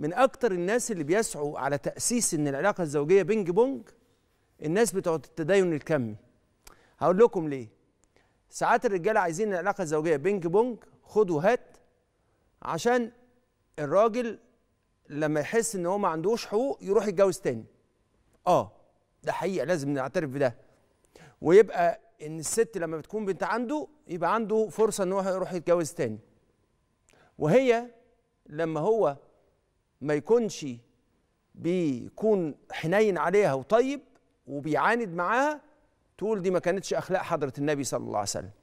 من اكتر الناس اللي بيسعوا على تاسيس ان العلاقه الزوجيه بينج بونج الناس بتوع التدين الكمي هقول لكم ليه ساعات الرجاله عايزين العلاقه الزوجيه بينج بونج خد وهات عشان الراجل لما يحس ان هو ما عندوش حقوق يروح يتجوز تاني اه ده حقيقه لازم نعترف بده ويبقى ان الست لما بتكون بنت عنده يبقى عنده فرصه ان هو يروح يتجوز تاني وهي لما هو ما يكونش بيكون حنين عليها وطيب وبيعاند معاها تقول دي ما كانتش اخلاق حضره النبي صلى الله عليه وسلم